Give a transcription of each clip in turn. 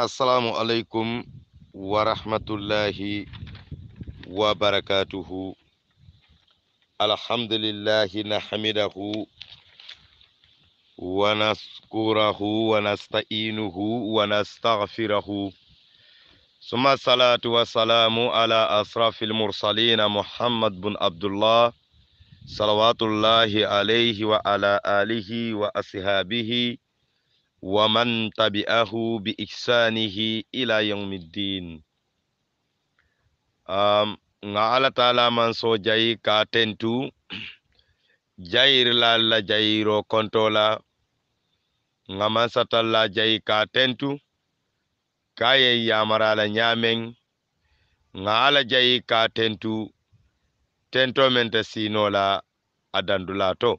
السلام عليكم ورحمة الله وبركاته الحمد لله نحمده ونذكره ونستعينه ونستغفره ثم الصلاة والسلام على أشرف المرسلين محمد بن عبد الله صلوات الله عليه وعلى آله وأصحابه wa man tabi'ahu bi ihsanihi ila yaumiddin um, nga ala taala man so jay ka tentu jayir la la jayiro kontola nga man satalla jay ka tentu kaye yamara la nyamen nga ala jay ka tentu tento mentesinola sinola adandulato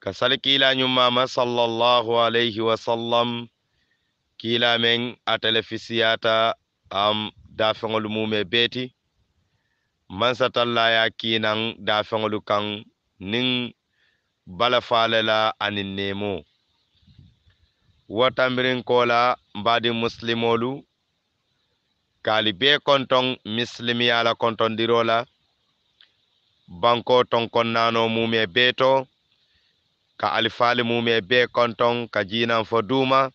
kasali kila ma sallallahu alayhi wa sallam kila men atele fisiyata am dafeŋolu mume man satalla ya kinan dafeŋolu kan nin bala falela anin nemo wo kola mbadi muslimolu kaali be konton misilimiya la kontondirola banko nano mume beeto ka alifali mumi e konton ka jinan fo duma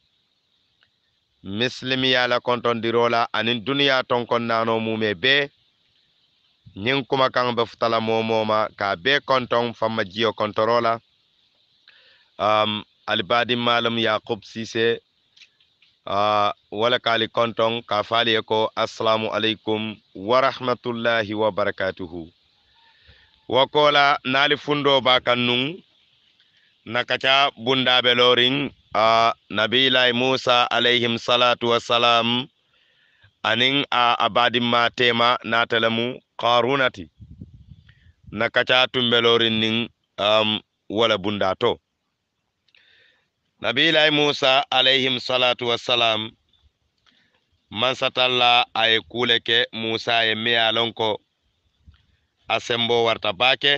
mislimi la konton dirola anin duniya tonkon naano mumi e be ñin kuma kan be futala ka be konton fanma jiyo kontorola um, alibadi malam yaqub sise uh, wala ali konton ka faali ko assalamu alaikum wa rahmatullahi wa barakatuhu wokola naali fundo ba nun nakaca bundaɓe loring a nabilay musa alayhim salatu wassalam anin a abadimma tema natalamu karunati nakaca tumbe lorin nin um, wala bunda to nabilay musa alayhim salatu wassalam mansatalla aye kuleke musa ye meyalonko asembo warta bake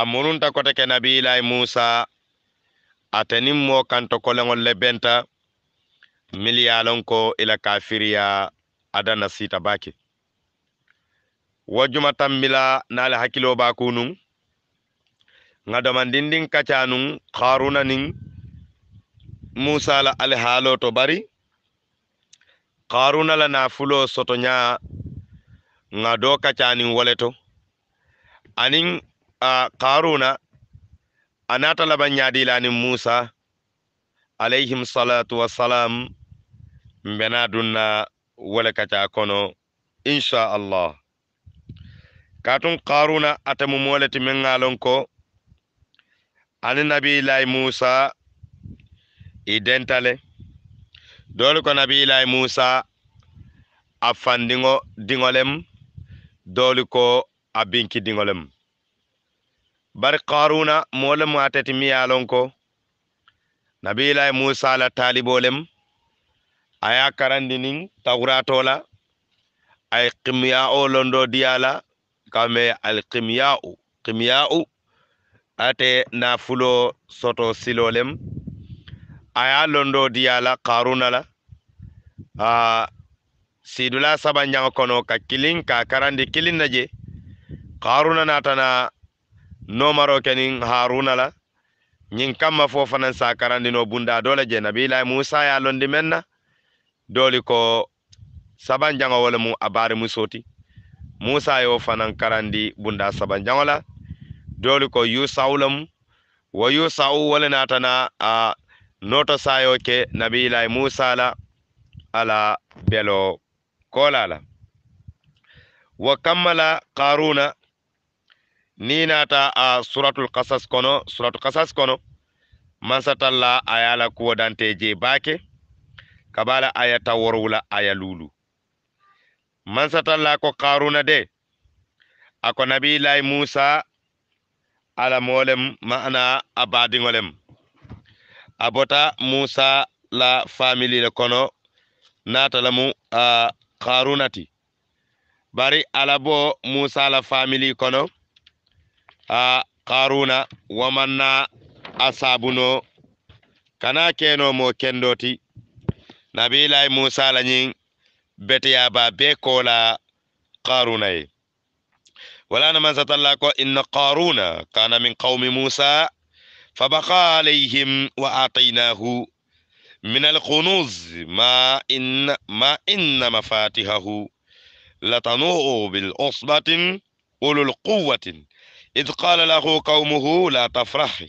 amurunta kote ke nabiilayi musa atenin mo kanto kolengol le benta mili ye lon ko ila kafiriya adanna sita bake wo juma tammila naali hakkilo baku nun nga domandindin kacanun haruna nin musa la ali haalo to bari haruna la nafulo soto nya nga do kacanin wole to anin qaruna a nata labanñadilanin musa alayhim salatu wassalam mbena dunna wole kaca kono insha allah katun qaruna atemu moleti menŋalon ko ani nabilayi musa i dentale dolu ko nabilayi musa a fandiŋo diŋolem dolu ko a binki diŋolem bari karuna mole mu atati miyalon ko nabila e musa la talibolem aya karandi nin tawratola ay qimya o londo diala kame al qimya o qimya o ate na fulo soto silolem aya londo diala karuna la a sidula saba nyango kono ka kilin ka karandi kilin naje karuna natana nomaro kenin haruna la ñin kamma fo fanan sa karandino bunda dole je nabilay musa ya londi menna doli ko saban jango wala mu abari mu soti musa yo fanan karandi bunda saban jango la doli ko yusaulam wa yusau wala natana a noto sayo ke nabilay musa la ala belo kolala wa kammala qaruna ni nata a suratul kasas kono suratul kasas kono mansatalla ayala kuwodante je bake kabala ayata worwula aya lulu mansatalla ko karuna de ako nabi lay musa ala molem mana a badiŋolem a bota musa la famili le kono natalamu a karunati bari ala bo musa la famili kono a qaruna wamanna asabuno kana keno mo kendoti nabilay musa lañin beteyaba be kola qaruna ye wala naman satalla ko inna qaruna kana min qaumi musa فبقى عليهم وآتيناه من الكنوز ما إن ما إن مفاتحه لتنوء بالعصبة أولو القوة إذ قال له قومه لا تفرح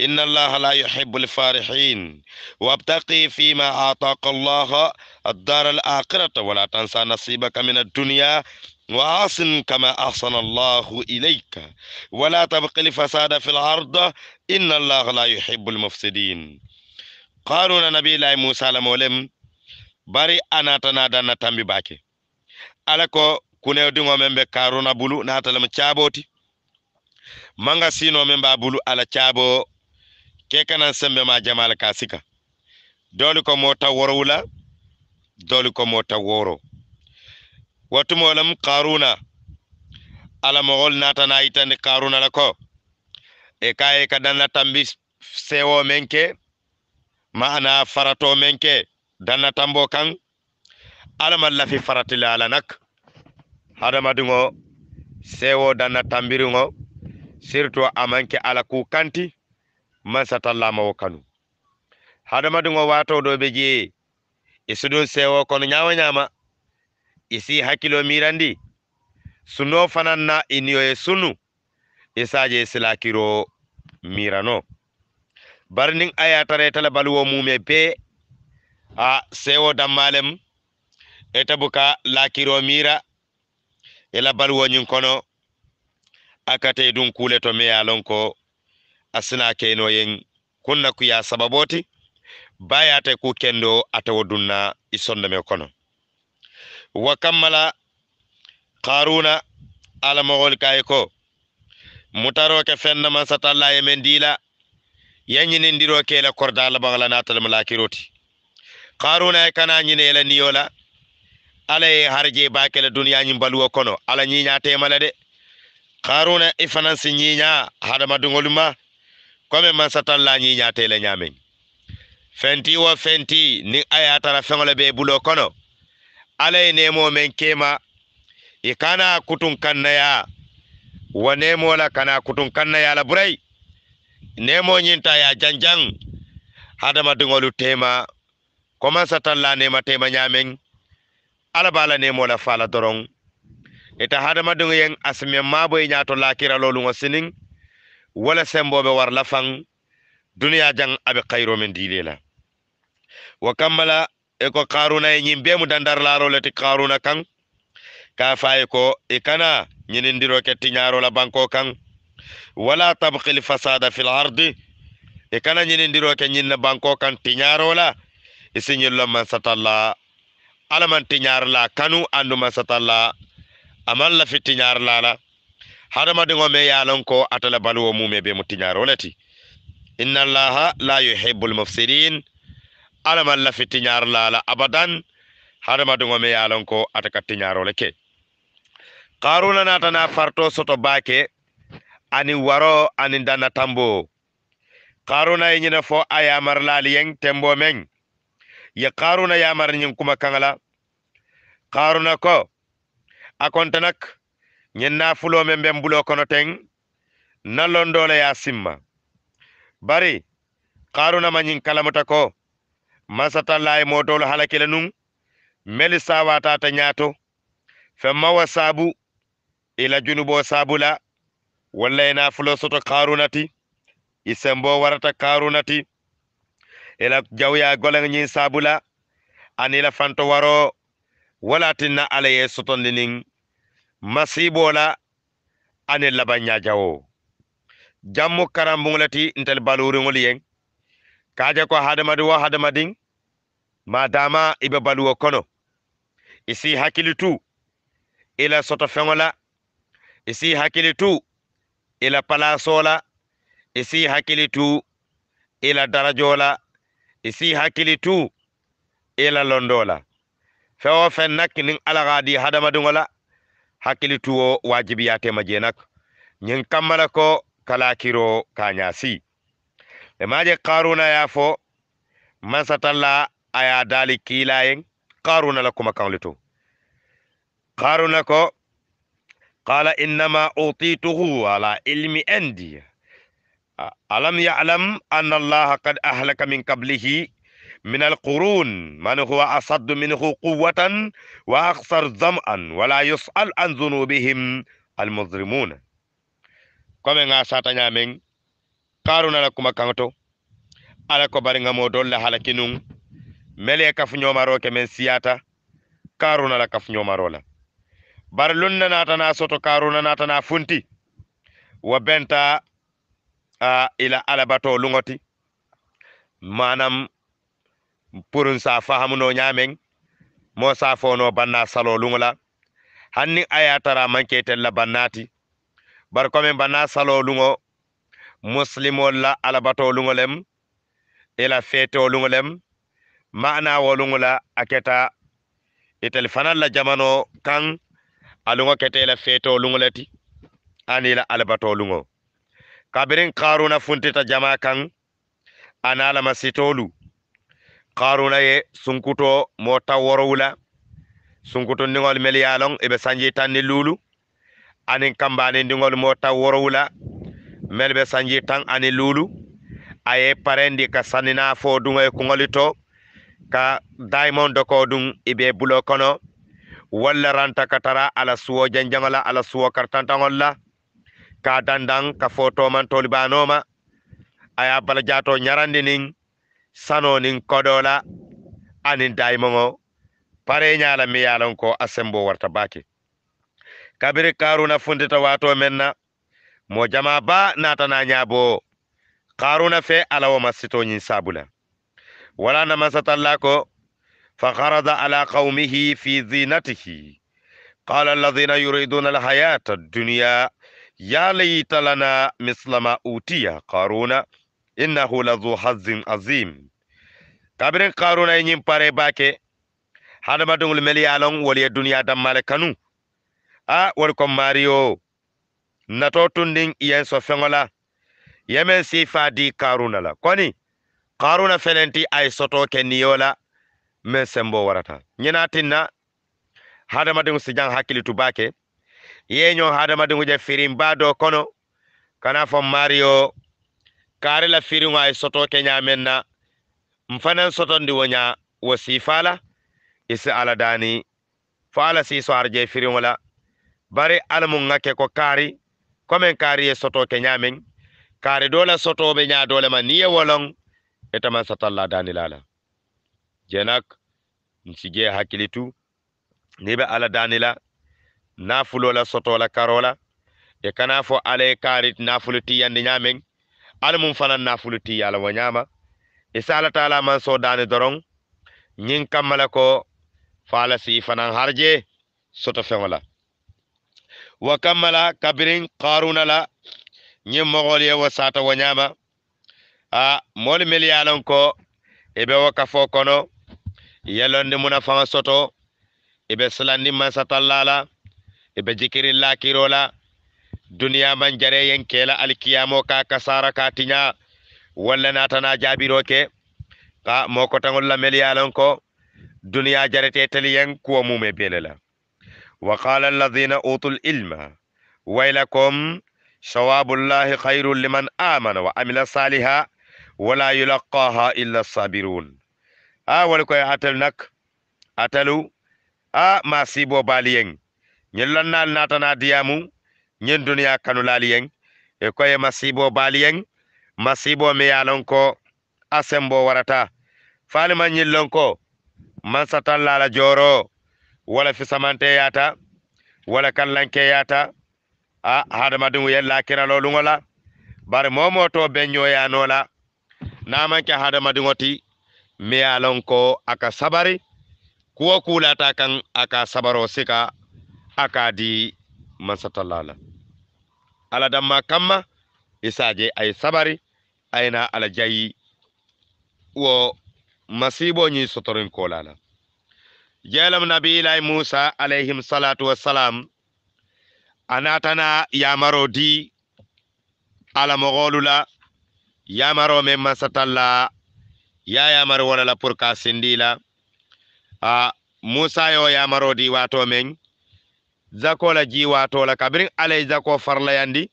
إن الله لا يحب الفارحين وابتقي فيما أعطاك الله الدار الآخرة ولا تنسى نصيبك من الدنيا وأحسن كما أحسن الله إليك ولا تبقي الفساد في الأرض إن الله لا يحب المفسدين قارون نبي الله موسى لمولم bari anata nada na tambi bake ala ko kunew dingo men be karuna bulu natalama manga sino men ba bulu ala chabo ke kanan sembe ma jamal kasika doli ko mota worula doli ko mota woro watu molam karuna ala mogol nata na itande karuna lako e kaye ka danna tambi sewo menke maana farato menke danna tambo kan ala mallafi farati la alanak hadama dungo sewo danna tambiru ngo sirto amanke ala ku kanti man satallama wo kanu hadamadiŋo wato do be jee isudun sewo kono nyawa nyama isi hakilo mirandi suno fananna inyo e sunu isaje silakiro mirano barning aya tare tala balwo itala mume be a sewo dammalem etabuka buka lakiro mira ela balwo ñiŋ kono akatey ɗum kuule to meyalon ko asina kenoyen kunna kuya sababoti bayate ku kendo atawo dunna i sonda me kono wa kammala qaruna alamogol kay ko mutaroke fenna man satalla e men dila yanyini ndiro kele korda la bangala na tal malakiroti qaruna e kana nyine la niola ala e harje bakele dunya nyi baluwa kono ala nyi nyate malade de haruna i fana si ñiiña hadamaduŋolu ma komi mansatan la ñiiña tele ñaamiŋ fenti wo fenti niŋ a ye tara feŋo be bulo kono alla ye neemoo meŋ kema i kana kutun kannaya wo neemoo la kana kutun kannaya la burayi neemoo ñinta ye a janjaŋ hadamadiŋolu tema komansatan la neema tema ñaamiŋ alla ba a la neemoo la faa la doroŋ ita hadamadiŋo yeŋ asimeŋ maaboyi ñaa to laakiraloluŋo siniŋ wo le sembo be wara la faŋ duniya jaŋ a be kayiro meŋ diile la wo kamma la i ko karuna ye ñiŋ bee mu dandarlaaro le ti karuna kaŋ ka fay ko i kana ñinindiro ke tiñaaro la banko kaŋ wala tabki fasada fi lardi i kana ñinindiro ke ñiŋ na banko kaŋ tiñaaro la i si ñiŋ lo mansatalla alla maŋ la kanu andu mansatalla amal la fi tiñaar laala hadamadiŋo me ye a loŋ ko ate la baluwo mu me be mu tiñaaro le ti inna allaha la yuhibu lmufsidin alla maŋ la fi tiñaar laala abadan hadamadiŋo me ye a loŋ ko ate ka tiñaaro le ke karuna naata na farto soto baake aniŋ waro aniŋ danna tambo karuna ye ñina fo a yamar laali yeŋ tembo meŋ ye karuna yamar ñiŋ kuma kaŋa la karuna ko akonta nak ñenna fulome mbem bulo kono teng nallondole ya simma bari qaruna mañin kalamata ko masatallayi modolo halakile nun meli sawatata ñato femmawa saabu ila junubo saabu la walla ena fulo soto qarunati isembo warata qarunati ila jawya goleŋ ñin saabu la anila fanto waro walatinna ala ye sotondinin nin la ani laban ɲajawo jammu karambuŋo le ti ntelu baluriŋolu yeŋ ka ko hadamadi wo hadamadiŋ madama i be baluwo kono i si hakkili tu i la soto feŋo la i si hakkili tu i la palaso la i si hakkili tu i la darajo hakkili tu i la la fɛn o fɛn na kinin ala ka di hadamadenw la hakili tuwo wajibiya te majenak nyin kammala ko kala kiro kanyasi emaje karuna ya fo mansatalla aya dali kilayen karuna la kuma to karuna ko qala innama utituhu ala ilmi indi alam ya'lam anna allaha qad ahlaka min qablihi min alqurun man huwa asaddu minhu quwatan wa aksar zam'an wala yus'al an dhunubihim almuzlimuna kome nga sata ñamen karuna la kuma kanto ala ko bari ngamo dolla halakinun mele kafu ñomaro ke men siyata karuna la kafu ñomaro la bar lunna natana soto karuna natana funti wa benta uh, ila alabato lungoti manam purun sa fahamno nyamen mo sa fono banna salo lungla hanni aya tara manke tella bannati bar ko men banna salo lungo muslimo la alabato lungolem ila feto lungolem mana wo lungla aketa itel fanal la jamano kan alungo kete ila feto lungolati anila alabato lungo kabirin qaruna funtita jama kan anala masitolu karuna ye sunkuto mo taw worowula sunkuto ndiŋol mel yalon ebe sanji tan ni lulu anin kambani ndiŋol mo taw worowula mel be sanji tan ani lulu aye parendi ka sannina fo dun e kuŋoli to ka daimon doko dun ibe bulo kono walla ranta ka tara ala suwo janjaŋola ala suwo kartantaŋol la ka dandan ka fo tomantolu banoma aya balajato nyarandi niŋ sano nin kodola anin daimoŋo pare nyala mi yalan ko asembo warta bake kabiri karuna fundita wato men na mo jama ba natana nyabo karuna fe alawo masito sitoñin sabula wala namasatalla ko فخرج على قومه في زينته قال الذين يريدون الحياة الدنيا يا ليت لنا مثل ما أوتي innahu ladhu hazin azim kabirin karuna yin pare bake hadama dungul meli alon wol ye duniya dammale kanu a wol ko mario nato tundin iyen so fengola yemen sifa di karuna la koni karuna felenti ay soto ken niyola men sembo warata nyina tinna hadama dungu sijan tu bake yeño hadama dungu je firin bado kono kana fo mario kare la firiŋo wa e soto ke ñaameŋ na m fanaŋ sotondi wo ña wo siifa la i e si ala fo ala siiso arje firiŋo la bare almu muŋ ko kaari komeŋ kari e soto ke ñaameŋ kaari dola soto be nya doo man ma wolon etama satalla daani la jenak nsi jee hakkili tu be ala la nafulo la soto la karola la kanafo ale fo nafulo ye kaari ala mum fana nafulu ti ala wa nyama isala taala man so dani doron nyin kamala ko fala si fana harje soto fewala wa kamala kabirin qaruna la nyin mogol ye wa sata wa nyama a mol mel yalon ko ebe wa kafo kono yelonde muna fanga soto ebe salandi man satallala ebe jikiri lakirola la duniya man jare yen kela alkiyamo ka kasara ka tinya walla natana jabiro ke ka moko tangol la mel yalon ko duniya jarete tali yen ko mume belela wa qala alladhina utul ilma waylakum sawabullahi khairul liman amana wa amila saliha wala yulaqaha illa sabirun a wal ko atal nak atalu a masibo baliyen nyellan nal natana diamu ñen duniya kanulaali yen e koye masibo baali yen masibo mi ye lon ko asembo warata falima ñin lon ko mansatan laala jooro wala fisamante yaata wala kallanke yaata a hadamadiŋo ye laakiralo luŋo la bari moo moo to beññoyaano la naamanke hadamadiŋo ti mi ye lon ko aka sabari kuwo kuulata kan aka sabaro sika a ka di mansatalla la ala damma kamma e saje ay sabari ayna ala jayi wo masiboñi sotorin kolala jeelam nabiilay musa alayhim salatu wassalam anatana yamaro di ala mogoolu la yamaro men masatalla ya yamar wala la pour ka sindi a musa yo yamaro di wato men zako la jiwato la kabirin ala zako farlayandi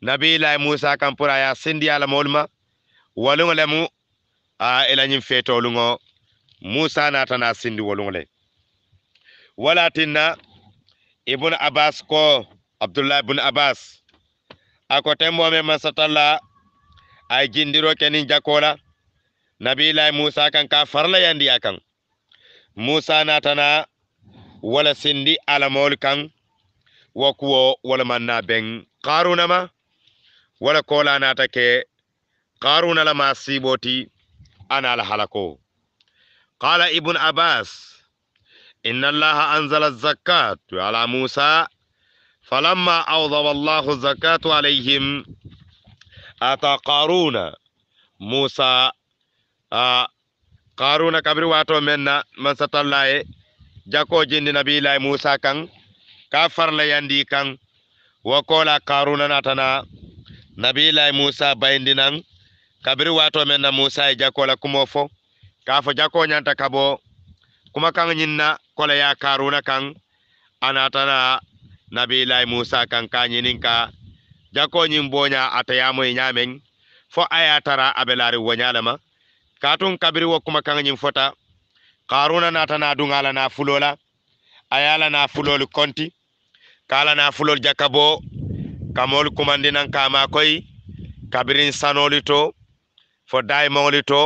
nabilahi musa kampura ya sindi ala molma waluŋo mu a ila ñiŋ feetoluŋo musa naata na sindi woluŋo le wala tinna abbas ko abdullah ibnu abbas a ko tembo me masatalla ay jindiro kenin jakola nabilahi musa kan ka farlayandi a kaŋ musa naata na wala sindi alamol kan wa kuwo walama na ben karuna ma wala kola na ta ke karuna la masiboti ana alhalako قال ابن عباس إن الله أنزل الزكاة على موسى فلما أوضب الله الزكاة عليهم أتى قارون موسى آه قارون كبر واتو منا من ستالله jako jindi nabilahi musa kan ka farla yandi kang wo karuna natana nabilahi musa nang kabiri wato amenda na musa ye jako la kumofo kafo k'a jako nyanta kabo kuma kan ñinna kola ya karuna kang anatana nabilahi musa kan ka ñinin jako nyimbonya atayamu atayamoye fo aya tara abelari wanyalama katun kabiri wo kuma kan ñin fota karuna natana dun alana fulola ayalana fulol konti kalana fulol jaka bo kamol kumandinan kama koy kabirin sanolito fo daimolito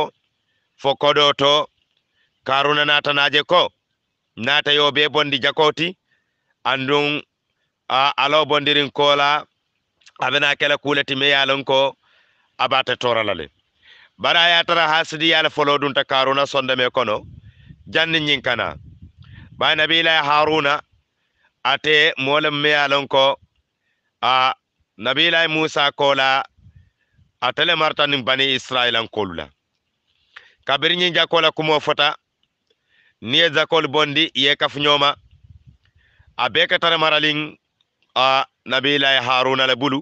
fo kodoto karuna natanaje ko nata yo be bondi jakoti andun a alo bondirin kola abena kala kula timi yalon ko abata toralale bara ya tara hasidi yala folo dun ta karuna sonda me kono janni ñin kana bay nabila haruna ate molam me alon ko a nabila musa kola atele marta nin bani israil an kolula kabiri ñin jakola kumo fota ni ye zakol bondi ye kaf ñoma a be ka tara maralin a nabila haruna la bulu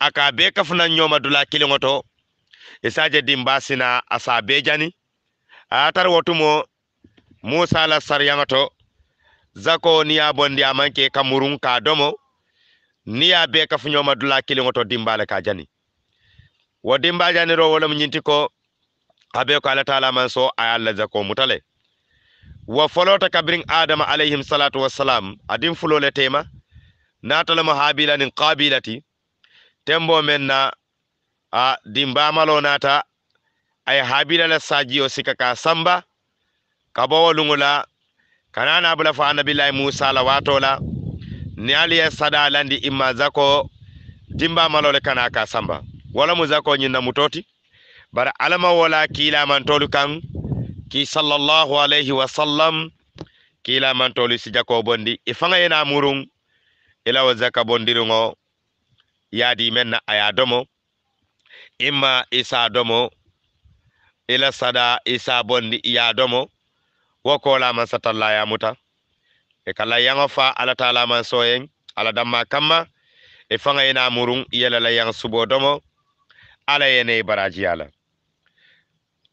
aka be kafna ñoma dula kilingoto isaje dimba sina asa be jani a tar wotumo musa la sariyamato zako ni ya bondi amanke kamurun ka domo ni ya be ka funyo madula kilin wato dimbala ka jani wa dimba jani ro wala munyinti ko abe ko ala taala so ay alla zako mutale wa folota kabrin adama alayhim salatu wassalam adin fulole tema natalama habila nin qabilati tembo men na a dimbamalo nata ay habila la sajiyo sikaka samba kabowo lungula kanana bula fa annabillahi musa la watola niali ya sada landi imma zako jimba malole kanaka samba wala mu zako nyinda mutoti bara alama wala kila man tolu kan ki sallallahu alayhi wa sallam kila man tolu si jako bondi ifanga yena murung ila wa zaka bondirungo yadi menna aya domo imma isa domo ila sada isa bondi ya domo wo kolama satallaya muta e kala yaŋo fa alla talaman soyen alla damma kamma e faŋa yena murun yela la yaŋ subo domo alla yene barajiya la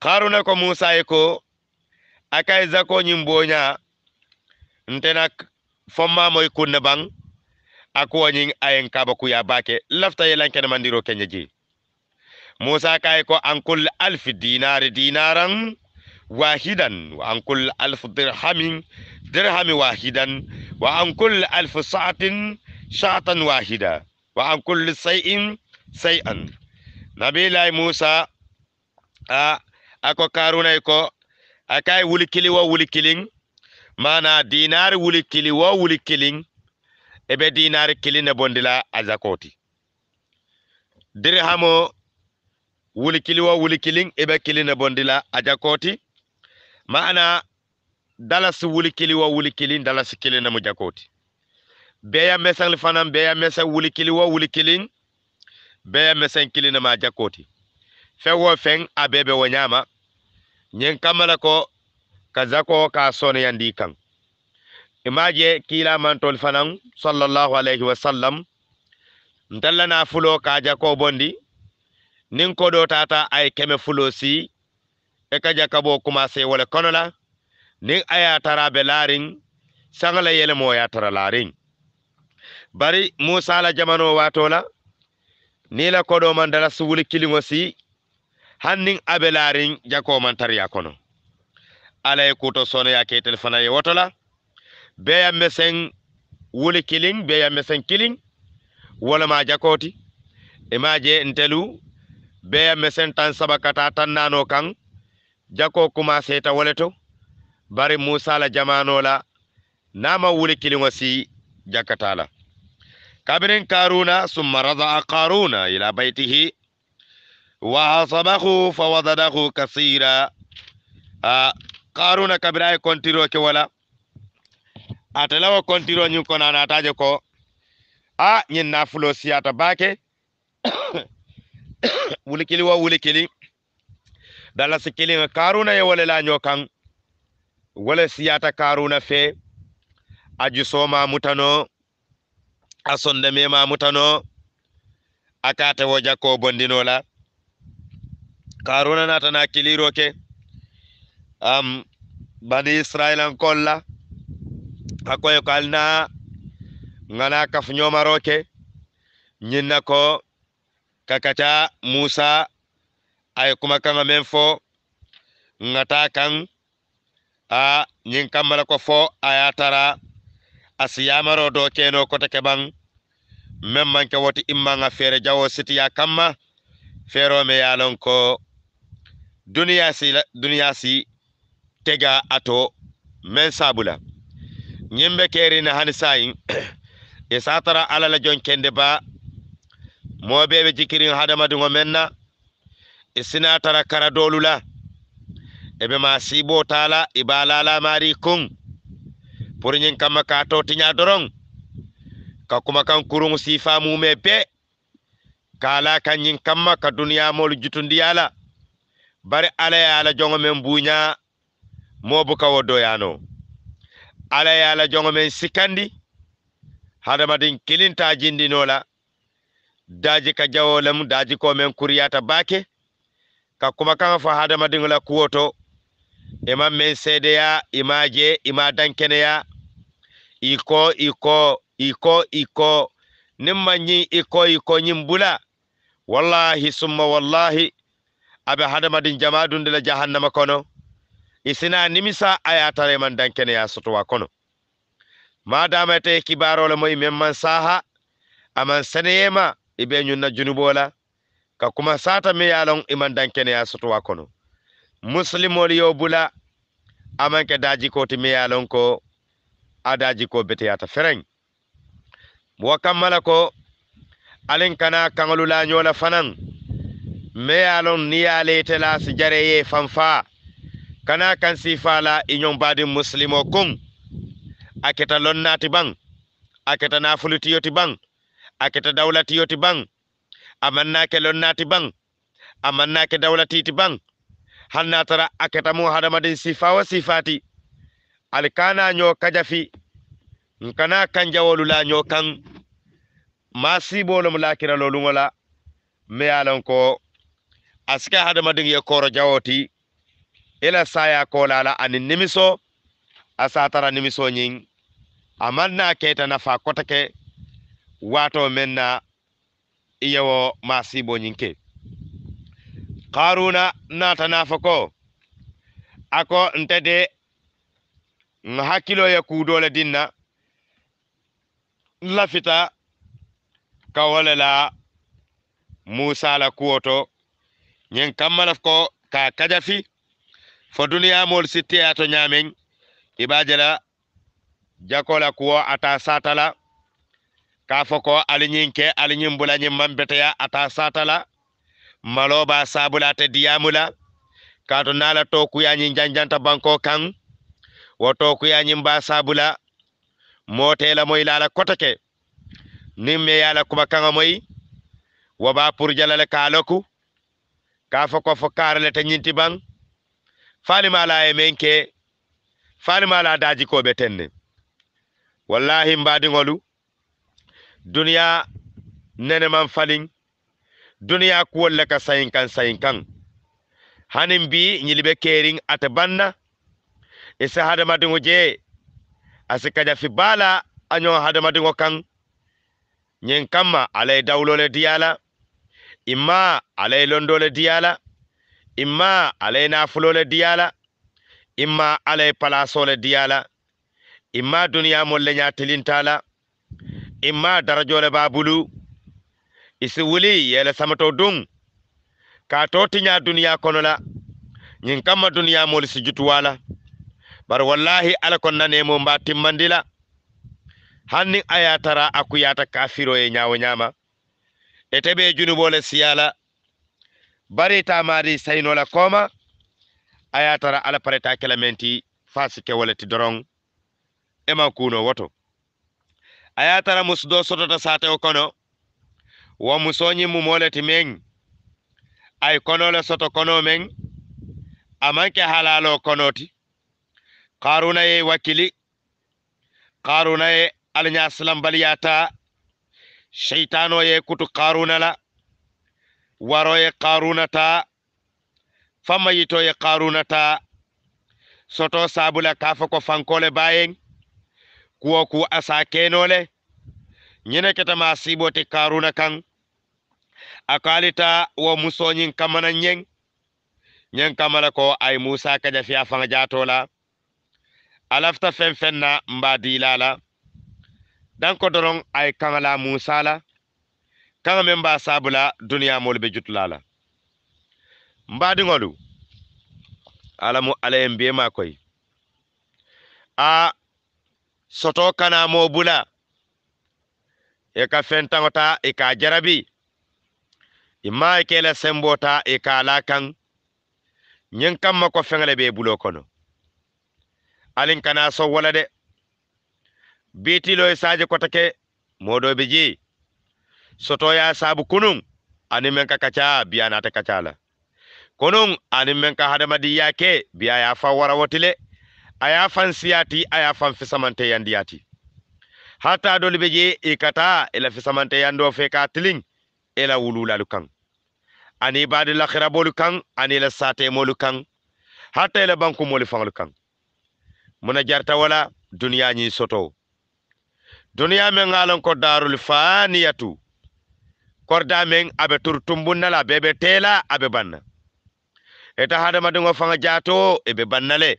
karuna ko musa ye ko e a ka ye zako ñiŋ boña ntena fommamoy kunne baŋ a kuwo ñiŋ kaba yen bake lafta yelankene mandiro kenye je musa ka ye ko ankul kulle alfi dinari dinaran واحدا وعن كل ألف درهم درهم واحدا وعن كل ألف ساعة ساعة واحدة وعن كل شيء شيئا نبي الله موسى ako karuna ko akai wuli kili wo wuli kilin mana dinar wuli kili wo wuli kilin ebe dinar kili ne bondila azakoti dirhamo wuli kili wo wuli kilin ebe kili ne bondila azakoti ma'ana dalasi wulikili wa wulikili dalasi kili na mujakoti beya mesan fanan beya mesan wulikili wa wulikili beya mesan kili na majakoti fewo feng abebe wanyama nyen kamala ko kazako ka sona yandi kan imaje kila mantol fanan sallallahu alaihi wasallam ndalla na fulo ka jako bondi nin ko do tata ay keme fulo si e ka jaka bo commencer wala kono la ni aya tara be sangala yele mo ya tara larin bari musa la jamano watola ni la kodo man dala suuli kilingo si hanning abe jako man ya kono ala ye kuto sono ya ke telefona ye watola be ya mesen wuli kiling be ya mesen kiling wala ma jakoti imaje ntelu be ya mesen tan saba kata tan nano kang jako commencé ta woleto bari musa la jamano la nama wuli kiliŋo si jakata kabirin karuna summa radaa karuna ila baitihi wa asabahu fawadadahu kasira a karuna kabirai ay kontiro ke wala atalawa kontiro ñin kono anataje ko a ñin nafulo siyata bake wulikili wo wulikili dala si kiliŋa karuna ye wole la kan wale siyata karuna fe a jusoo ma mutano a me ma mutano a woja ko bondino la karuna natana kiliro ke um, bani israel la a koye kalna ngana ŋana kafuñomaro nyinako ko kakata musa aye kuma kanga men fo ngata kan a nyin kamala ko fo aya tara asiyamaro do keno ko take ban men manke woti imma nga fere jawo siti ya kamma fero me yalon ko duniya si duniya si tega ato men sabula nyimbe keri na hani sayin e satara alala jon kende ba mo bebe jikirin hadama dungo menna isinatara e kara dolula ebe masibo tala ibala e la mari kun purinyin kama ka to tinya doron ka kuma kan kurun sifa mu me be kala kan yin kama ka duniya mol jutundi ala bare ala ya ala jongo men bunya mo bu ka wodo yano ala ya ala jongo men sikandi hada madin kilinta jindi nola daji ka jawolam daji ko men kuriyata bake ka kuma kan fa hadamadin la kuwoto ima e men sedeya ima e e je ima dankeneya iko iko iko iko nin ma yin iko iko yin bula wallahi summa wallahi abe hadamadin jamadun dela jahannama kono isina nimisa ayatare man dankeneya sotowa kono ma damate kibarole mo imen man saha aman seneyema ibe yunna junubola ka kuma sata mi yalon iman dan kene ya sotuwa kono muslimol yo bula aman ke daji ko ti mi yalon ko a daji ko bete yata feren wa kammala ko alin kana kangalu la nyola fanan me yalon ni yale tela si jare ye fanfa kana kan si fala inyon badin muslimo kun aketa lonna ti bang aketa nafulu ti yo ti bang aketa daula ti yo ti bang amannake lonnati ban amannake dawlatiti ban hanna tara aketamu hadamadin sifa wa sifati alkana nyo kajafi nkana kanjawolu la nyo kan masibolu mulakira lolungola me yalan ko asika hadamadin ye koro jawoti ila saya kolala ani nimiso asa tara nimiso nyin amanna keta nafa kotake wato menna iyawo masibo nyinke karuna natana fo ko ako ntede nhakilo ya hakkilo dinna lafita ka la musa la kuoto to ñiŋ kamma ko ka kajafi fo duniyamoolu sitteya to ñaameŋ i be a la ata satala ka fo ko aliñin ke aliñin bulañin mambeteya ata satala maloba sabula ate diyamula kato nala tokuyañin janjanta banko kan wo tokuyañin ba sabula motela moy lala kotake nin me yala kuma kanga moy woba pour jalale kaloku ka fo ko fo karalete ñinti ban falima la e men ke falima la daji ko be tenne wallahi mbadi ngolu duniya neneman falin duniya kuwon laka sayin kan sayin kan hanin bi nyilibe kerin ata banna isa hadamadin je asi kaja fi bala anyo hadamadin kan nyen kama alai daulole diyala imma alai londole diyala imma alai nafulole diyala imma alai palasole diyala imma duniya molle nyatilintala imma darajo le isi wuli yele samato dung ka to tiña duniya kono la ñiŋ kamma duniya mol si jutuwa la wallahi ala kon nane mo mbati mandila hanni ayatara ye tara a kuyata kafiro e nyawo nyama etebe be junubo le siya la bari la koma a tara ala pareta kelamenti fasike wala ti doron e kuno woto ayatara musdo sotota sate o kono wo mu soñimmu moleti men ay konole soto kono men amanke halalo konoti karuna ye wakkili karuna ye alñasalam bal yata cheytano ye kutu karuna la waro ye karuna ta famayito ye karuna ta soto sabula kafa ko fankole bayeng kuwa ku asa kenole ñene keta ma ti karuna kan akalita wo musoñin kamana ñeng ñeng kamala ko ay musa kaja fiya fanga jatola alafta fen fen na mba dilala danko doron ay kangala musa la kanga men mba sabula duniya mol be jutulala mba dingolu alamu alayen be makoy a soto kana mo bula e ka fentangota e ka jarabi imma e, e kela sembota e ka lakan nyen kamma ko fengale be bulo kono alin kana so wala de biti loy saaje ko take modo be ji soto ya sabu kunun ani men ka kacha biya na ta kacha la kunun ani men ka hada madiya ke biya ya fa wara wotile a ye a fan siyati a ye a fan hata dolu be je ila ka yando la fe ka tiliŋ i la wululalu kaŋ ani i la khira kaŋ ani la satemolu kaŋ hata i la bankumolu faŋolu kaŋ muna jarta wala duniya ñiŋ soto duniya meŋ a ko darul faniyatu korda meŋ a be turu tumbunna la a bee be a be banna ita hadamadiŋo faŋa jaato jato be banna le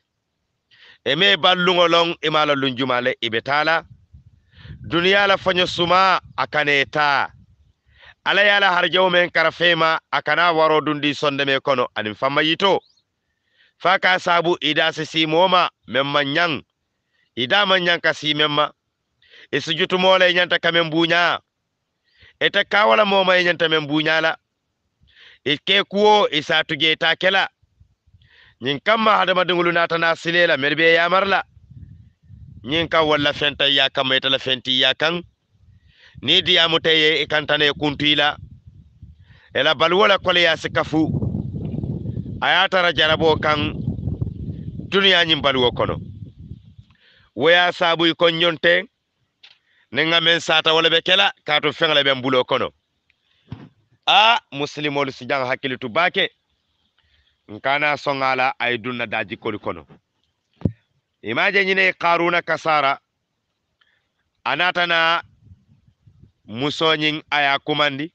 eme ballungo lon imala lunjumale ibe tala duniyala fanyo suma akane ta ala yala harjawo men kara fema akana waro dundi sonde me kono anin famma yito faka sabu ida se si moma memma nyang ida man nyang ka si memma e sujutu mole nyanta kamen bunya ete kawala moma e nyanta men bunyala e ke kuo e satuje ta kela ñiŋ kamma hadamadiŋolu naata naa silee la meru be ye yaamari la ñiŋ kaŋ walla fenta ya kamma ite la fenti ya ye kaŋ niŋ diyaamuta ye i kantana ye kuntu i la i la baluwo la koleyaa si kafu a ye a tara jaraboo kaŋ duniyaa ñiŋ baluwo kono wo ye a saabu i ko ñoŋ niŋ ŋa meŋ saata wo le be ke la kaatu le be n bulo kono a musilimolu si jaŋ hakkilitu baake nkana songala ay dunna daji koli kono imaje nyine karuna kasara anatana nyin aya kumandi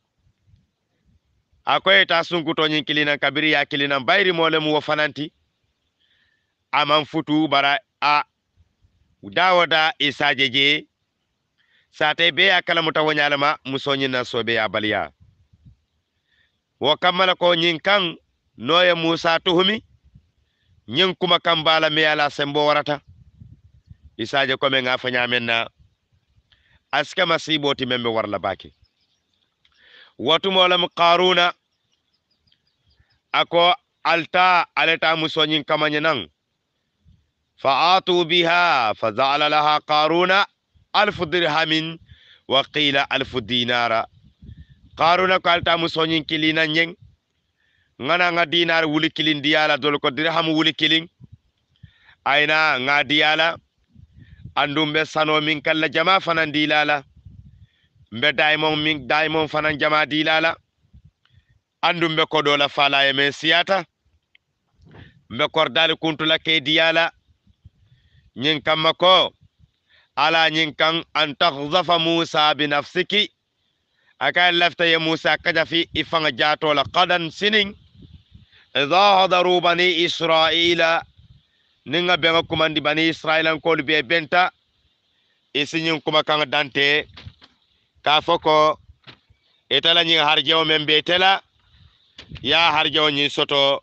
akoy ta nyin kilinan kabiri ya kilinan bayri molem mu wo fananti aman futu bara a dawoda isajeje je sate be ya kalamu wonyalama muso musoñin na sobe ya baliya wo kamala ko nyin kan noya musa tuhumi ñin kuma kambala me ala sembo warata isaje kome nga fanya menna aske masiboti membe warla baki molam qaruna ako alta aleta musoñin kamañe nan fa atu biha fa zaala laha qaruna alfu dirhamin wa qila alfu dinara qaruna ko alta nyin kilina ñeng ngana nga dinar wuli kilin diyala dol ko dirham wuli kilin aina nga diyala andum be sano min kala jama fanan dilala mbe daimon min daimon fanan jama dilala andum be kodola fala e men siyata mbe kordali kuntula ke diyala nyin kam ko ala nyin kan an takhzafa musa bi nafsiki aka lafta ya musa kadafi ifanga la qadan sinin idha hadaru bani israila ni nga bɛŋa kumandi bani israila kolu bɛ bɛnta isi nyin kuma kaŋ dante k'a fɔ ko itala nyin harjɛo meŋ be tela yaa harjɛo nyin soto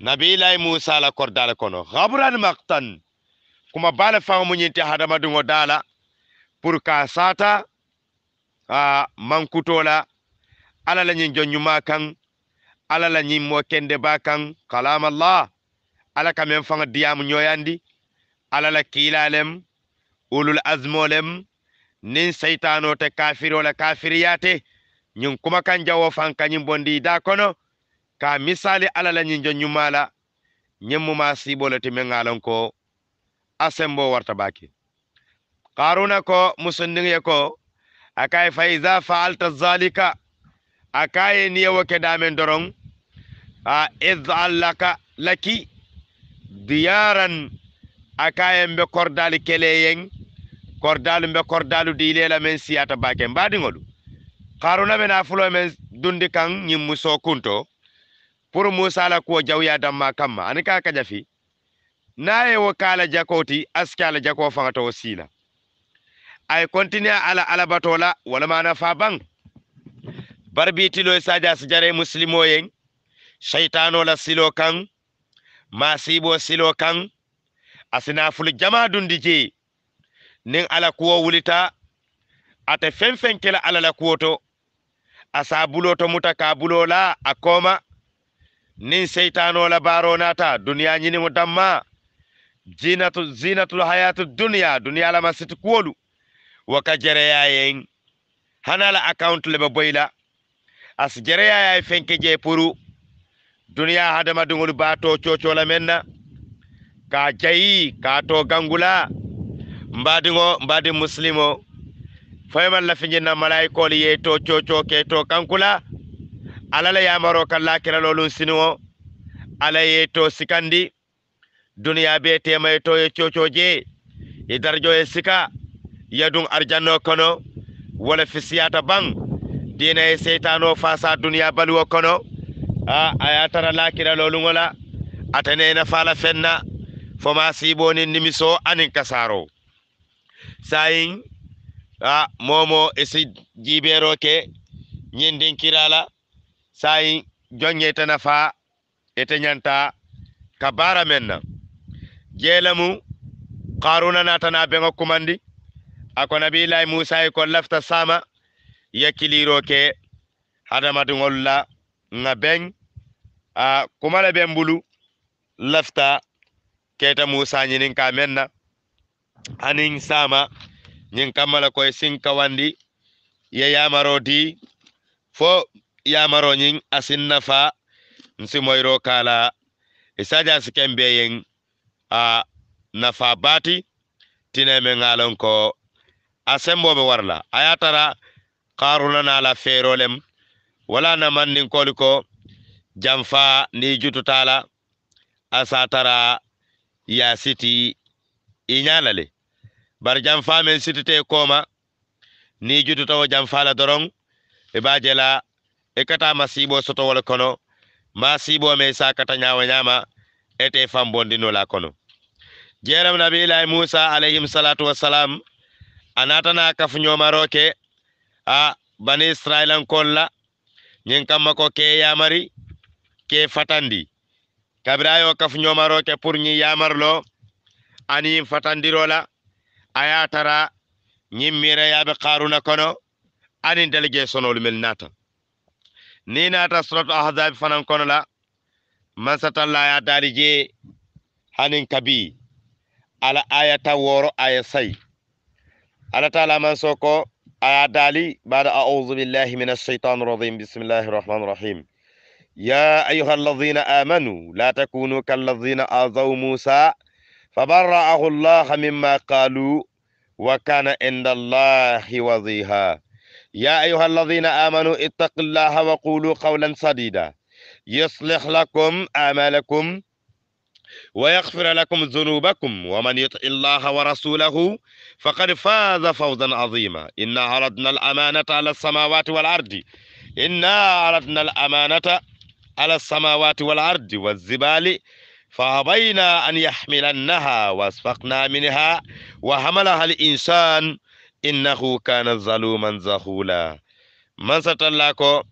nabilayi musa la kɔr daala kɔnɔ habran maktan kuma baala faŋ mu nyin te hadamadiŋo daala pour k'a saata a ah, mankuto la ala kaŋ ala la moo kende ba kan kalamallah ala ka meŋ faŋa diyaamu ñoyandi ala la kiilalem ulul azmolem niŋ seytano te kafiro la kafiriyate ñiŋ kuma kan jawo ka ñiŋ bondi da kono ka misali ala la ñin jonñumala ñin muma le ti a loŋ ko a sembo warta baake karuna ko ye ko akaye fa iza faalta zalika ye niyewo ke damen doroŋ Ah, idh laki diyaran akayen be kordali keleyen mbe be kordalu dilela men siyata bake ngolu karuna be na fulo men dundi kan ñiŋ muso kunto pour musa la kuwo jawya damma kamma ani ka kajafi na ye wo kala jako ti ala jako faŋa siila a ala batola la walama fa baŋ bari bitilo shaitano la silo kan masibo silo kan asinafulu jama dundi je nin ala kuwo wulita ate fen fen kela ala la kuoto to asa buloto muta ka bulola a nin shaitano la baro nata duniya nyini damma jinatu zinatul hayatu duniya duniya la masiti kuwolu waka ka jereya yeŋ hana account le boyla as la asi jereya fenke je puru duniya hadamadenŋolu b'a to cocola meŋ na k'a jayi k'a to gangula mbadiŋo mbaadi musilimo fayi maŋ lafiñiŋ na malayikolu ye to coco ke to kankula alla la yamaro kalla kiraloluŋ siniŋo alla ye to sikandi duniya be tema ye to ye coco je ye darajo ye sika yaduŋ arijanno kono wala fisiyata baŋ diina ye seytano fasa duniya baluwo kono a aya tara lakira lolugola atane ena fala fenna foma siboni nimiso anin kasaro sayin a momo esi jibero ke nyindin kirala sayin jonye tana fa ete nyanta kabara menna jelamu qaruna na tana be kumandi ako nabi lay musa ko lafta sama yakiliro ke hadama dungolla beng a kumala bulu lafta keta musa nyinin kamenna anin sama nyin kamala koy sin kawandi ye yamaro di fo yamaro nyin asin nafa nsimoyro kala isaja e sikembe yen a nafa bati tine tineme ngalon ko asembo be warla ayatara qaruna na la ferolem wala na mannin koli ko jamfa ni jututala asatara ya siti iñalale bar jamfa men sitite koma ni jututawo la dorong e bajela e kata masibo soto wala kono masibo me sa kata nyawa nyama ete no la kono jeram nabi ilahi musa alayhim salatu wassalam anatana kafuñoma roke a bani israilan kolla ñin kamma ko ke yamari ke fatandi kabirayo kaf ñomaro ke pour ñi yamarlo ani fatandiro la aya tara ñin mira yaɓe karuna kono anin délégué sonolu mel nata ni nata suratu ahzab fanan kono la mansatalla ya dari hanin kabi ala aya ta woro aya sai ala taala man soko علي بعد أعوذ بالله من الشيطان الرجيم بسم الله الرحمن الرحيم يا أيها الذين آمنوا لا تكونوا كالذين آذوا موسى فبرأه الله مما قالوا وكان عند الله وضيها يا أيها الذين آمنوا اتقوا الله وقولوا قولا سديدا يصلح لكم أعمالكم ويغفر لكم ذنوبكم ومن يطع الله ورسوله فقد فاز فوزا عظيما إنا عرضنا الأمانة على السماوات والأرض إنا عرضنا الأمانة على السماوات والأرض والزبال فأبينا أن يحملنها وأسفقنا منها وحملها الإنسان إنه كان ظلوما زخولا من ستلاكو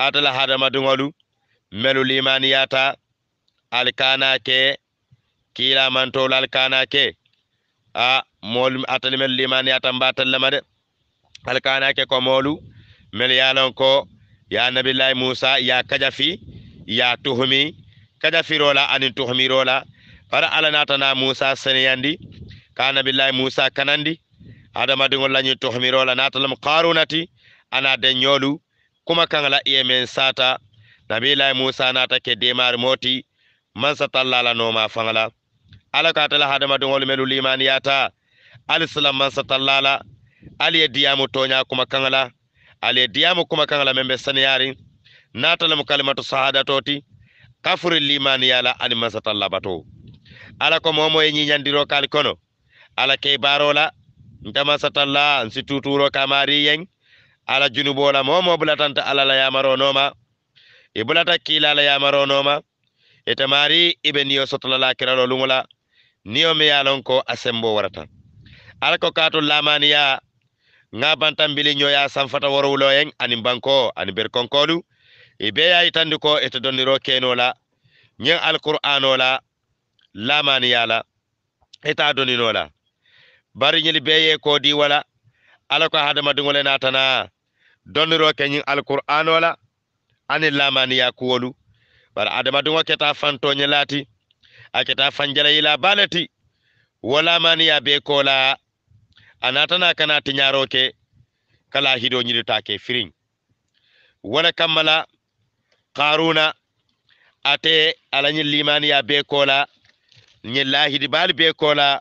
أتلا هذا ما دمولو ملو ليمانياتا alkana ke kila mantol alkana ke a mol atali mel limani atam batal lama alkana ke ko molu mel yalon ko ya nabillahi musa ya kajafi ya tuhumi kajafirola anin rola para alana tana musa seneyandi ka nabillahi musa kanandi adamadiŋol lañi rola natalam karunati ana nyolu kuma kangala yemen sata men sata nabillahi musa nata ke demar moti man satalla ala noma faŋa e e ala ka ate la hadamadiŋolu melu limaniyata ali silam man satalla ali ye diyamu toña kuma kaŋa ali ye diyamu kuma kaŋa la meŋ be saniyariŋ naata lemu kalimatu sahadato ti kafuri limaniya la ani man satalla bato ala ko momo ye ñiñandiro kaali kono ala kei barola la nte man satalla nsi tuturo kamari yeŋ ala junubola momo bulatanta ala la yamaro noma ibulata bulata la yamaro noma etamari ibe niyo sotolala kiralo lumola niyo mi yalon ko asembo warata ala ko kato lamaniya nga bantan bili nyoya sanfata woro wulo yeng ani banko ani berkonkolu ibe e ya itandu ko eto doniro kenola nyen alqur'ano la lamaniya la eta donino la bari nyili beye ko di wala ala ko hadama dungole natana doniro kenyin alqur'ano la ani lamaniya kuwolu bara adamadiŋo keta fantoñe laati a keta fanjala yila bale ti wala maniya be ko la a natana kana tiñaro ke kala hido ñidita ke firiŋ wala kammala karuna ate ala ñiŋ limaniya be ko la ñiŋ lahidi baali be ko la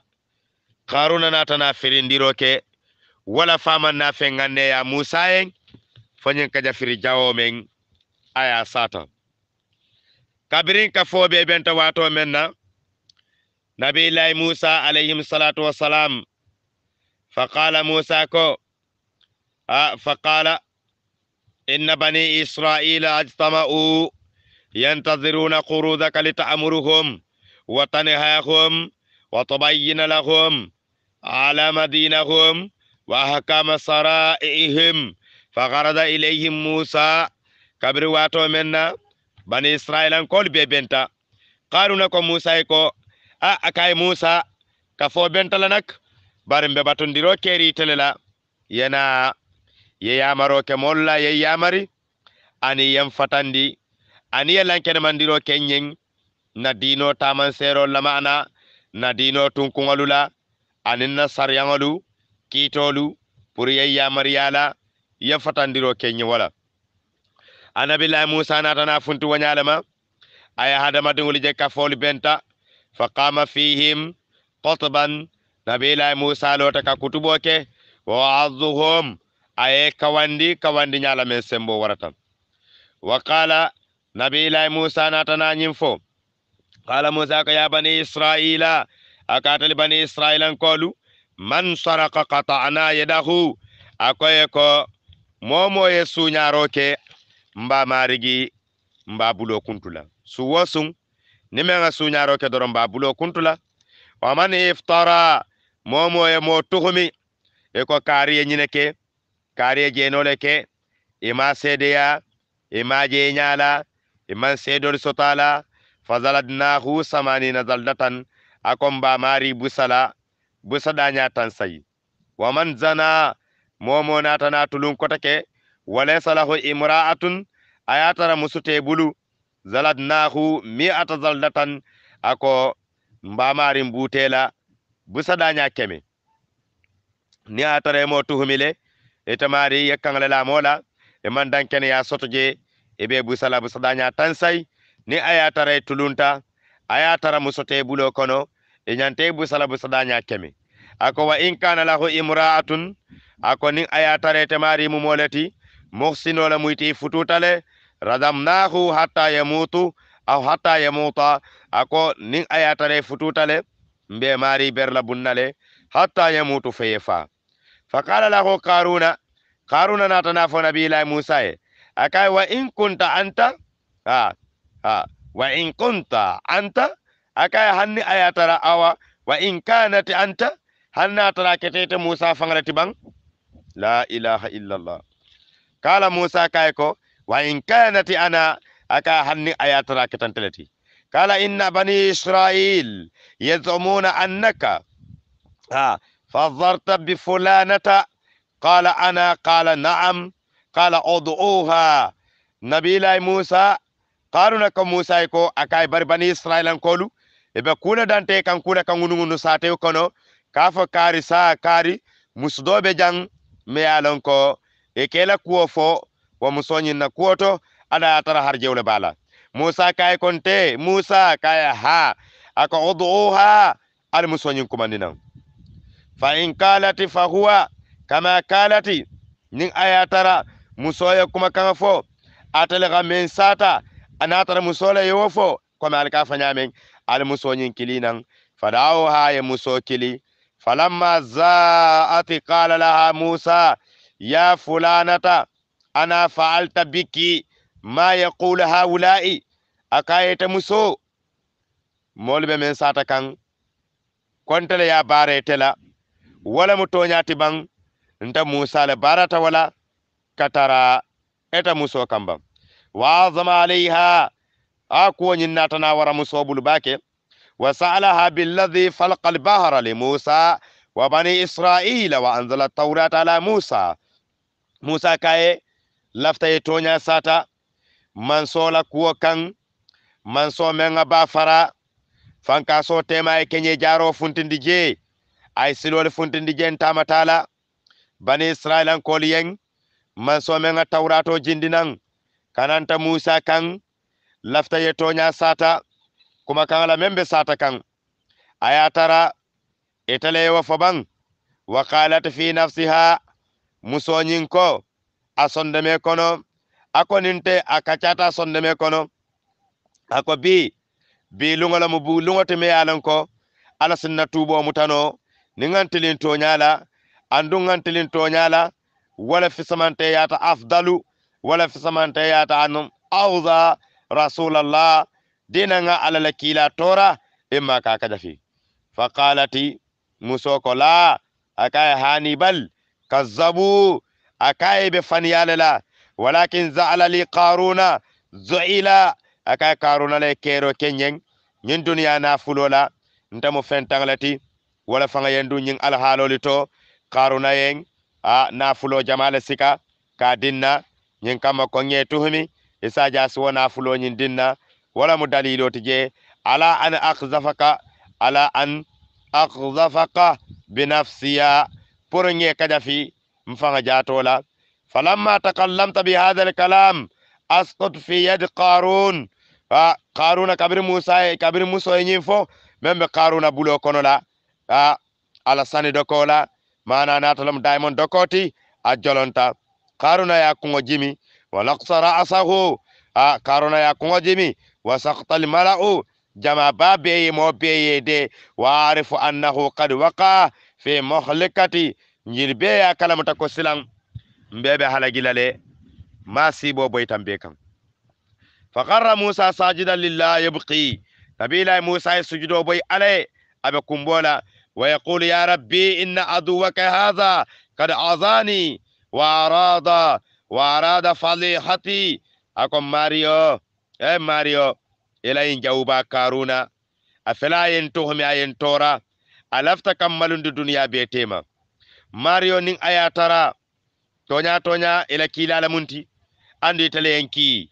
karuna natana firindiro ke wala faman na feŋ ŋanneya musa yeŋ fo ñiŋ kaja firi jawo meŋ a ye satan كابرين كفو بي بنت واتو مننا نبي الله موسى عليهم الصلاة والسلام فقال موسى كو فقال إن بني إسرائيل أجتمعوا ينتظرون قروضك لتأمرهم وتنهاهم وتبين لهم على مدينهم وأحكام سرائهم فغرد إليهم موسى كبر واتو مننا bani israel an kol be benta qaruna ko musa e ko a akay musa ka fo benta la nak bare mbe batondiro keri telela yena ye yamaro ke molla ye yamari ani yam fatandi ani yelan ken mandiro kenyen na dino taman sero la maana na dino tunkungalula ani na sarya ngalu kitolu pour ye yamari yala yam fatandiro kenyen wala annabillahi musa natana funtu wañalema aya hadamatingol je kafol benta fa qama fihim kotban nabillahi musa lota ka kutuboke wa waaduhum aye kawandi kawandi ñalamen sembo waratan wa qala nabillahi musa natana ñin fo qala musa ko ya bani israila akatali bani israila kolu man saraka qata'na yadahu akoye ko momo ye suñaro mba marigi mba bulo kuntula suwo wasun nime nga su nyaro ke doron mba bulo kuntula wa mani iftara momo e mo tuhumi e ko kariye nyine ke kariye jenole ke ima e ya ima e je ima e sede ori sotala fazalad samani samanina zaldatan ako mba mari busala busada nyatan tan sayi wa man zana momo natana tana tulun walaysa lahu imra'atun ayatara musute bulu zalatnahu mi'ata zaldatan ako mbamarin butela busadaña keme ni a tara mo tuhumile ita mari yakkangle la mola e man dankene ya soto je e be busala busadaña tansay ni aya tulunta aya tara musote bulo kono e ñante busala busadaña keme ako wa in kana lahu imra'atun ako ni aya tara te mari محسن ولا مويتي فتوتالي ردمناه حتى يموت أو حتى يموت أكو نين آيات آياتالي فتوتالي مبي ماري برلا بنا لي حتى يموت فيفا فقال له قارون قارون ناتنافو نبي الله موسى أكاي وإن كنت أنت آه آه وإن كنت أنت أكاي هني آياترا أوا وإن كانت أنت هل ترى كتيت موسى فنغرتي بان لا إله إلا الله kala musa kay ko wa in kanati ana aka hanni ayatara kitantelati kala inna bani israil yazumuna annaka ha fadharta bi fulanata qala ana qala na'am qala ud'uha nabila musa qaruna ko musa ko akay bar bani israil an kolu ebe kuna dante kan kuna kan ngunu ngunu sate kono kafa kari sa kari musdobe jang me alon ko e kela kuwo fo wo musoñin na to ada tara har jewle bala musa kay konte musa kay ha ako uduha al musoñin kumandina fa in kalati fa huwa kama kalati nin aya tara musoya kuma kan fo atale gamen men sata ana tara musola yo fo kama al ka fanya men al musoñin kilinan dawo ha ya muso kili falamma zaati qala laha musa ya fulanata ana fa'alta biki ma yaqulu haula'i akayeta muso molɓe men sata kan kontele ya bare tela wala mo toñati ban nta musa le barata wala katara eta muso kambam wa azama alaiha a kuwoñin natana wara muso bulu bake wa sa'alaha billadhi falqa albahra li musa wa bani israila wa anzala taurata ala musa musa kaye lafta ye toña sata manso la kuwo kan manso menga ba fara fanka so tema e kenye jaro funtindi je ay silole funtindi je tamatala bani israel an kol yeng manso menga tawrato jindinan kananta musa kan lafta ye toña sata kuma kan la membe sata kan ayatara itale wa faban wa qalat fi nafsiha muso ko a sondeme kono ako ninte a kacata sondeme kono ako bi bi luŋola mu bu luŋote me yalan ko ala sinna tubo mutano ni ŋantilin toñala andu ŋantilin toñala wala fisamante yata afdalu wala fisamante yata anum awza rasulallah dina ŋa ala la kila tora imma ka kajafi faqalati muso ko la akaye hani bal kazzabu a kaye be faniyale la walakin za'ala li qaruna zu'ila a kaye qaruna le kero kenyen nyin duniya na fulola ndamu fentanglati wala fanga yendu nyin alhaloli to qaruna yen a na fulo jamale sika ka dinna nyin kama ko nye tuhmi isaja suwa na fulo nyin dinna wala mu dalilo tije ala an akhzafaka ala an akhzafaka binafsiya poronye kadafi mfanga la falamma takallamta bihadha alkalam asqat fi yad qarun a qarun kabir musa kabir musa e yin fo membe qarun bulo konola a ala sani dokola mana natalam diamond dokoti a jolonta qarun ya kungo jimi wa laqsara asahu a qarun ya kungo jimi wa saqta almala'u jama ba mo beye de wa arifu annahu qad waqa fi mohlekati nyir be ya kalamta ko silan mbebe halagilale ma sibo boytan be kan faqarra musa sajidan lillahi yabqi nabila musa sujudo boy ale abe kumbola wa yaqulu ya rabbi inna aduwaka hadha qad azani wa arada wa arada falihati akom mario e mario ila in jawba karuna afela yen tuhmi ayen tora a lafta kam malundu duniya be tema mario nin aya tara toña toña ila kilala munti andu itale kii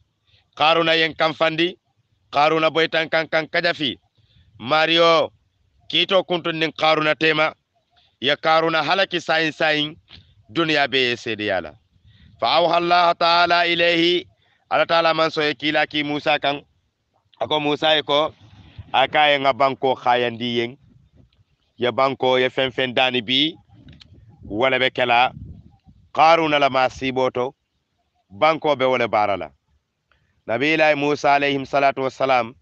karuna yen kam fandi karuna boytan kan kan kajafi mario kito kuntun nin karuna tema ya karuna halaki sayin sayin duniya be ye seedeyala fa awha allah taala ilayhi ala taala man so ye musa kan ako musa ye ko a ka ye ŋa banko hayandi yen ye banko ye fenfen dani bi wala be kala qaruna la masiboto banko be wala barala la musa alayhi salatu wassalam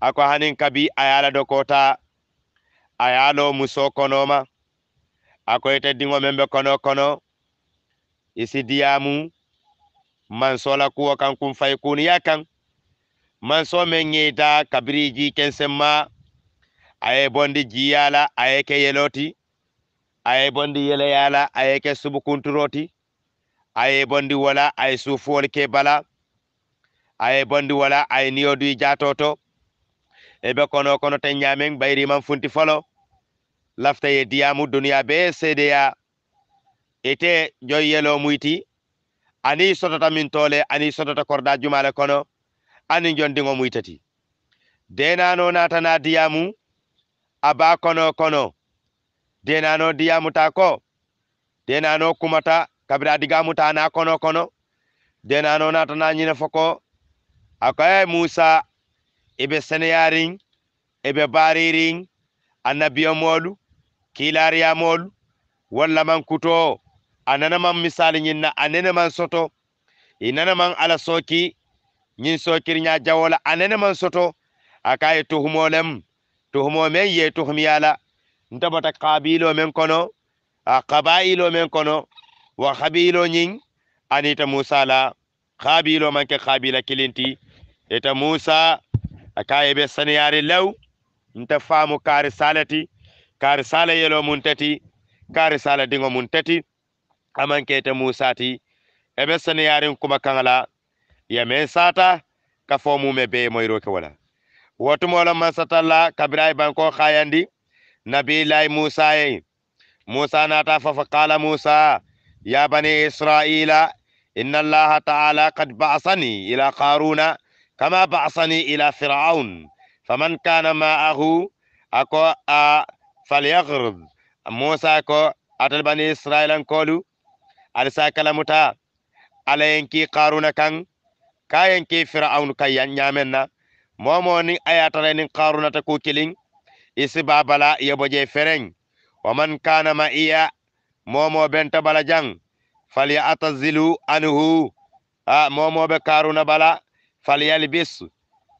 ako hanin kabi ayala dokota ayalo muso konoma ako ite dingo membe kono kono isi diyamu mansola kuwo kan kun fay kun yakan manso men ngeda kabiriji kensemma aye bondi jiyala aye ke yeloti aye bondi yala aye ke subukunturoti aye bondi wala aye sufuwol ke bala aye bondi wala aye niyoduy jatoto ebe kono kono te ñamen bayriman funti folo lafta ye diyamu duniya be seedeya ite joy yelo muyti ani sotota min tole ani sotota korda jumale kono ani jondiŋo muytati denano natana diyamu aba kono kono denano diyamuta ko denano kumata kabira diga muta na kono kono denano nata na nyina foko akaya e musa ibe seneyarin ibe baririn annabi amolu kilari amolu walla man kuto anana man misali nyinna anene man soto inana man ala soki nyin sokirnya jawola anene man soto akaya e tuhumolem tuhumo men ye tuhumiyala ntabata kabilo men kono a kabailo men kono wa kabilo nyin anita musa la kabilo manke kabila kilinti eta musa akaye be saniyari law nta faamu kar salati kar sala yelo mun tati kaari sala dingo mun tati amanke ita musa ti ebe saniyarin kuma kangala yemen sata ka mume be moyro ke wala wotumola mansatalla kabirai banko khayandi nabillahi musa ye musa nata fafa qala musa ya bani israila inna allaha ta'ala qad ba'asani ila qaruna kama ba'asani ila fir'aun faman kana ma'ahu ako a falyaghrib musa ko atal bani israilan kolu alisa kalamuta ala yanki qaruna kan kayanki fir'aun kayan nyamenna momo nin ayatara nin qarunata ko kelin isi babala yebo je feren wa man kana ma iya momo benta bala jang fali atazilu anhu a momo be karuna bala fali yalbis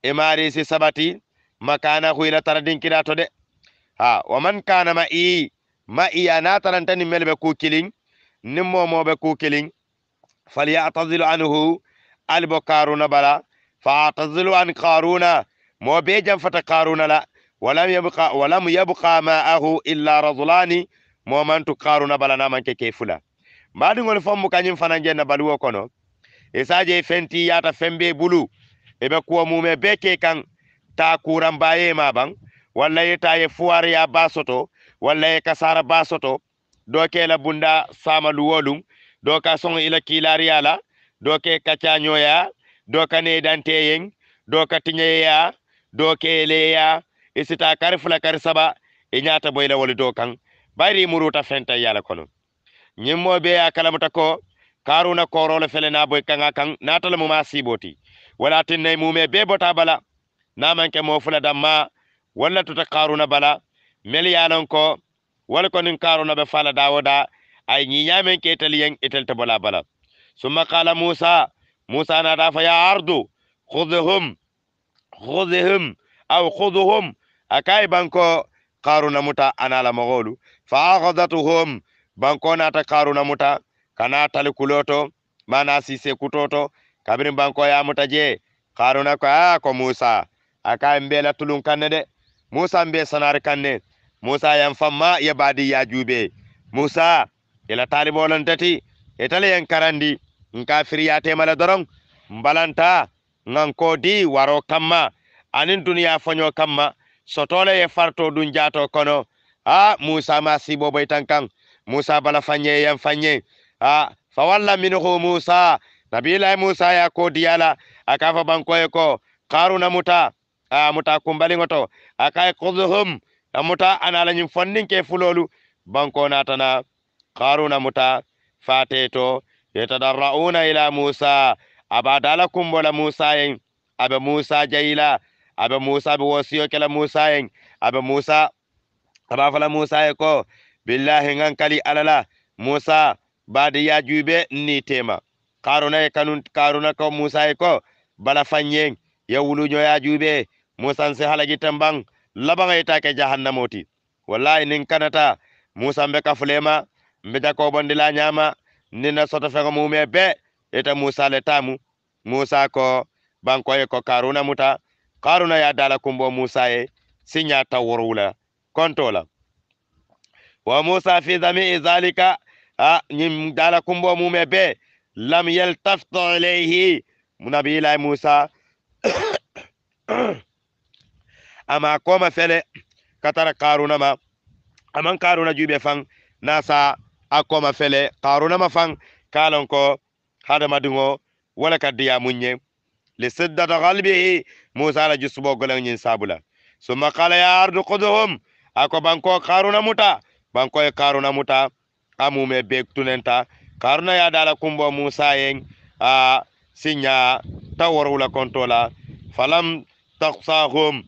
imari si sabati makana khuila taradin kira to de ha wa man kana ma i ma iya na taranta nin melbe ko kelin nin momo be ko kelin fali atazilu anhu albo karuna bala فاعتزلوا an قارون mo be jam fata qaruna la يبقى yabqa walam yabqa ma'ahu illa rajulani mo mantu qaruna bala na manke ke fula mbaadi ngol fommu kañum fana jenna baluwo kono e saje fenti yata fembe bulu ebe kuwa mume beke kan ta kuran baye ma ban walla ye ta ye fuwar ya basoto walla ye kasara basoto do ke la bunda sama luwolum do ka son ila kilariya do ke kacañoya doka nedanteyen doka tiñeyeya doka eleya e sita kar fula kar saba e ñata boylawol dokan bayri muruta fenta yala kono ñimmoɓe ya kalamata ko karuna korolo fele na boy kanga kan natala muma siboti wala tinna mume be bota bala namanke mo fula damma walla tuta karuna bala mel yalan ko wala ko nin karuna be fala dawoda ay ñiñamen ke etal yen etal ta bala bala summa qala musa Musa anadafa ya ardu khudhum khudhum au khudhum akai banko karuna muta anala mogolu fa aghadatuhum banko nata karuna muta kana talikuloto bana sise kutoto kabiri banko ya muta je karuna ko a ah, ko Musa akai mbela tulun kanne de Musa mbe sanar kanne Musa yan famma ya badi ya jube Musa ila talibolon tati itale karandi nka firiyatema dɔrɔn mbalanta ŋankodi waro kamma anin duniya fanyo kamma sotole ye farto dun jato kono a musa ma sibo boytan kan musa bala fanye yan fanye a fawalla minhu musa nabila musa ya fa akafa bankoye ko karuna muta a muta kumbali ngoto akai kuzhum muta anala nyim fonnin ke fulolu banko natana karuna muta fateto yatadarrauna ila musa aba dala kumbola musa yen aba musa jayila aba musa be wosiyo kala musa yen aba musa aba fala musa e ko billahi ngan kali alala musa badi ya jube ni tema karuna e kanun karuna ko musa e ko bala fanyen yawulu nyoya jube musa se halaji tambang laba ngay ta ke jahannamoti wallahi nin kanata musa be kafulema mbeda ko bondila nyama nina soto fengo mume be ita musa le tamu musa ko banko ye ko karuna muta karuna ya dala kumbo musa ye sinya tawrula kontola wa musa fi dhami zalika a nyim dala kumbo mume be lam yaltaftu ilayhi munabi ila musa ama koma fele katara karuna ma aman karuna jube fang nasa a koma fele karunama faŋ ka a ko hadamadiŋo wo le ka diya muŋ ye lisiddata musa la jusubo goleŋ nyin sabula summa kala ya ardu kuduhum ako ko banko karuna muta banko ye karuna muta a mume tunenta karuna ya dala kumbo musa yeŋ a sinya ta worwula konto la falam taksahum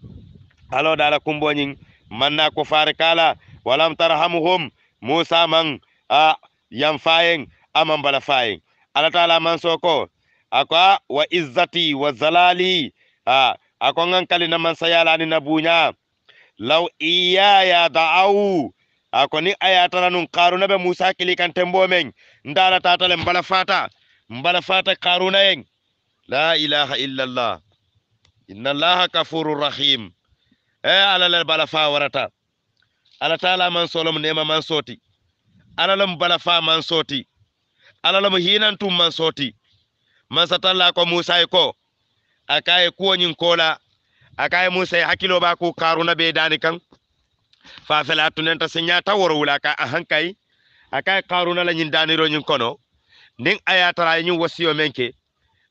alo dala kumbo ñiŋ manna ko kala walam tarhamuhum musa mang a yam fayen ama mbala fayen ala taala man soko akwa wa izzati wa zalali a akwa ngankali na man sayala ni nabunya law iya ya da'au ni ayatara nun karuna be musa kili kan tembo men ndala tatale mbala fata mbala fata karuna yeng la ilaha illa allah inna allaha kafuru rahim e ala le bala fa warata ala taala man solom nema man soti alalam bala fa man soti alalam hinantum man soti man satalla ko musa e ko akaye kuwoñin kola akaye musa e hakkilo ba ku karuna be dani kan fa fela tunenta se ñata woro wula ka ahan kay akaye karuna la ñin daniroñin kono ndin ayatara ñin wasiyo men ke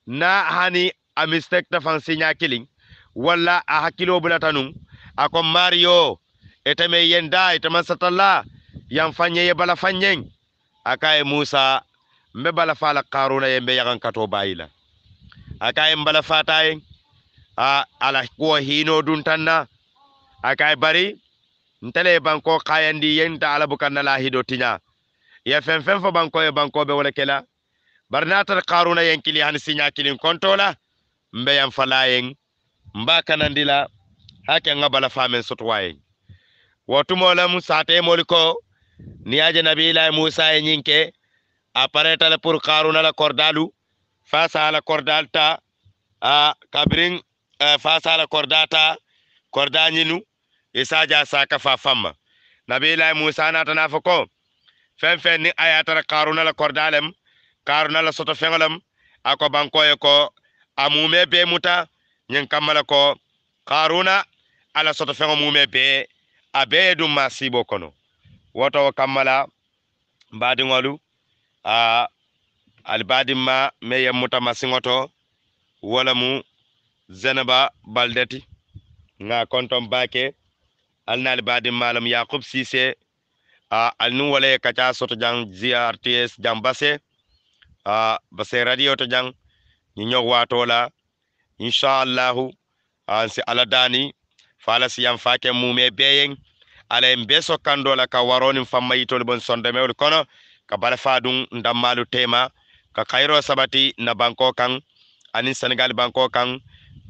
na hani a mistake ta fansi ña kilin walla a hakkilo bulata num ako mario eteme yenda itaman satalla yanfan ye balafan yen aka ye musa mbe balafa la karuna ye mbe yagan kato bayi la mbala ye a ala kuwa hino duntanna aka ye bari ntele banko kayandi yen ta ala bukanna la hido tinya ya fen fen fo banko ye banko be wala kela barnatar karuna yen kili han sinya kilin kontola mbe yan fala yen mba kanandila hake nga balafa men sotwa yen watumo lam sate moliko niyaje nabila musa e nyinke aparetala pour karuna la kordalu fasa la kordalta a kabrin fasa la kordata kordanyinu isaja saka fa famma nabila musa na tanafo ko fen fen ni ayatara karuna la kordalem karuna la soto fengolam ako bankoye ko amume be muta nyen kamala ko karuna ala soto fengo mume be abe dum masibo kono wotowo kammala mbaadiŋolu ali ma me yemmuta masiŋo to wo lemu zeneba baldeti ŋa konton baake ali na ali baadinma lemu yakub siise ali niŋ wole ye kaca soto jaŋ grts jaŋ base base radio to jaŋ ñiŋ ñog waato la inchallahu ansi ala daani fa ala siyaŋ faake mume beeyeŋ ala en be sokkando la ka waroni fammayitol bon sondemewol kono ka balafa dun ndammalu tema ka kairo sabati na banko kan ani senegal banko kan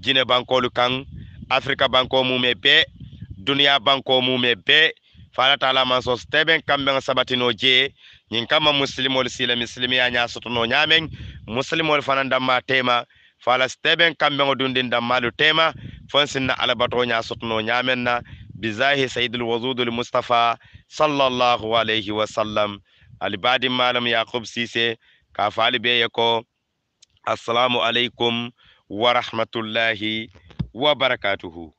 jine lu kan afrika banko mume be dunia banko mume be falata man so steben sabati no je nyin kama muslimi sila nyaso to no nyamen le fananda ma tema fala steben kamben dundin dammalu tema fonsinna alabato nya sotono nyamen na بزاه سيد الوزود المصطفى صلى الله عليه وسلم البعد مالم يعقوب سيسي كافال بيكو السلام عليكم ورحمة الله وبركاته